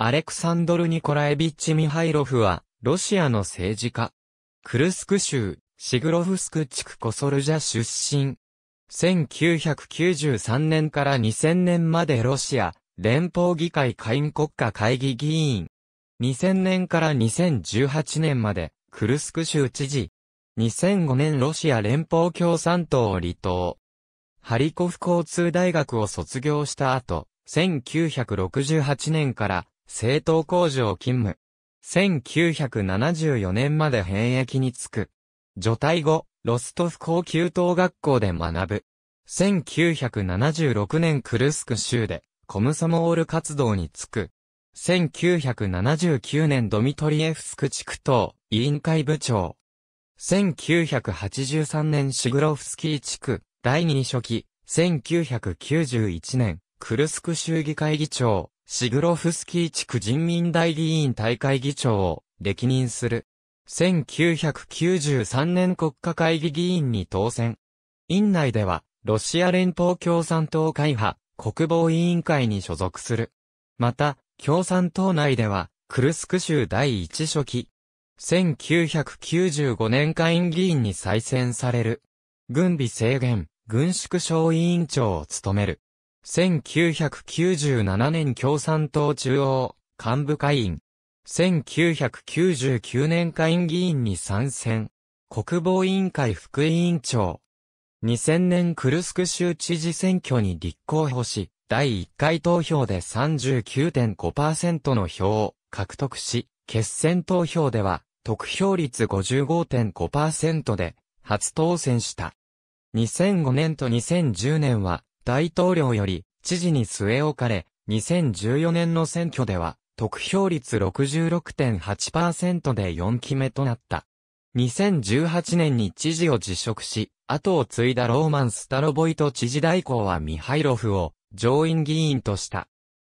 アレクサンドル・ニコラエビッチ・ミハイロフは、ロシアの政治家。クルスク州、シグロフスク地区コソルジャ出身。1993年から2000年までロシア、連邦議会下院国家会議議員。2000年から2018年まで、クルスク州知事。2005年ロシア連邦共産党を離党。ハリコフ交通大学を卒業した後、1968年から製糖工場勤務。1974年まで兵役に就く。除隊後、ロストフ高級等学校で学ぶ。1976年クルスク州で、コムソモール活動に就く。1979年ドミトリエフスク地区等委員会部長。1983年シグロフスキー地区第二書記。1991年クルスク州議会議長。シグロフスキー地区人民大議員大会議長を歴任する。1993年国家会議議員に当選。院内では、ロシア連邦共産党会派、国防委員会に所属する。また、共産党内では、クルスク州第一書記。1995年下院議員に再選される。軍備制限、軍縮小委員長を務める。1997年共産党中央幹部会員。1999年会員議員に参戦。国防委員会副委員長。2000年クルスク州知事選挙に立候補し、第1回投票で39.5%の票を獲得し、決選投票では得票率55.5%で初当選した。2005年と2010年は大統領より知事に据え置かれ、2014年の選挙では、得票率66.8%で4期目となった。2018年に知事を辞職し、後を継いだローマン・スタロボイト知事代行はミハイロフを上院議員とした。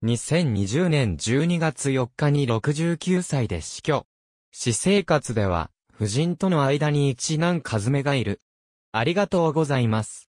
2020年12月4日に69歳で死去。私生活では、夫人との間に一男和めがいる。ありがとうございます。